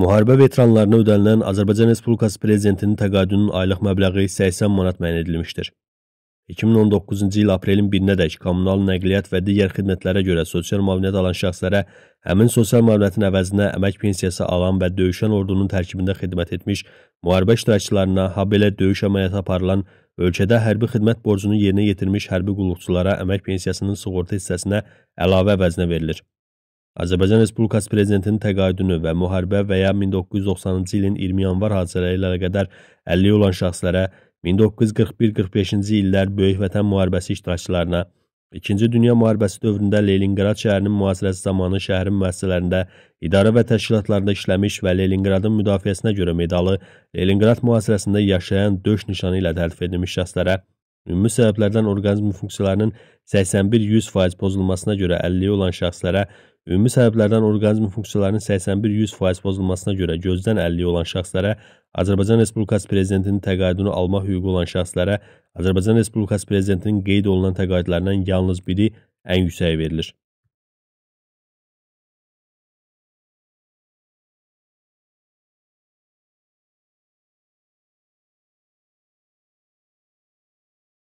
Müharibə veteranlarına ödənilən Azərbaycan Respublikası Prezidentinin təqaüdünün aylıq məbləği 80 manat müəyyən edilmişdir. 2019-cu il aprelin 1-nədək kommunal nəqliyyat və digər xidmətlərə görə sosial müavinət alan şəxslərə həmin sosial müavinətin əvəzinə əmək pensiyası alan və döyüşən ordunun tərkibində xidmət etmiş müharibə iştirakçılarına, habelə döyüş əməliyyatı aparılan, ölkədə hərbi xidmət borcunu yerinə yetirmiş hərbi qulluqçulara əmək pensiyasının sığorta hissəsinə əlavə əvəzinə verilir. Azərbaycan Respublikası Prezidentinin təqaüdünü və müharibə və ya 1990-cı ilin 20 yanvar hadisələri ilə qədər 50 olan şəxslərə, 1941-45-ci illər Böyük Vətən müharibəsi iştirakçılarına, İkinci Dünya müharibəsi dövründə Leninqrad şəhərinin mühasirəsi zamanı şəhərin müəssisələrində, idarə və təşkilatlarda işləmiş və Leninqradın müdafiəsinə görə medalı Leninqrad mühasirəsində yaşayan döş nişanı ilə təltif edilmiş şəxslərə Ümumi səbəblərdən orqanizmin funksiyalarının 81-100% pozulmasına görə 50 olan şəxslərə, ümumi səbəblərdən orqanizmin funksiyalarının 81-100% pozulmasına görə gözdən 50 olan şəxslərə, Azərbaycan Respublikası prezidentinin təqaüdünü alma hüququ olan şəxslərə, Azərbaycan Respublikası prezidentinin qeyd olunan təqaüdlərindən yalnız biri ən yüksəyi verilir.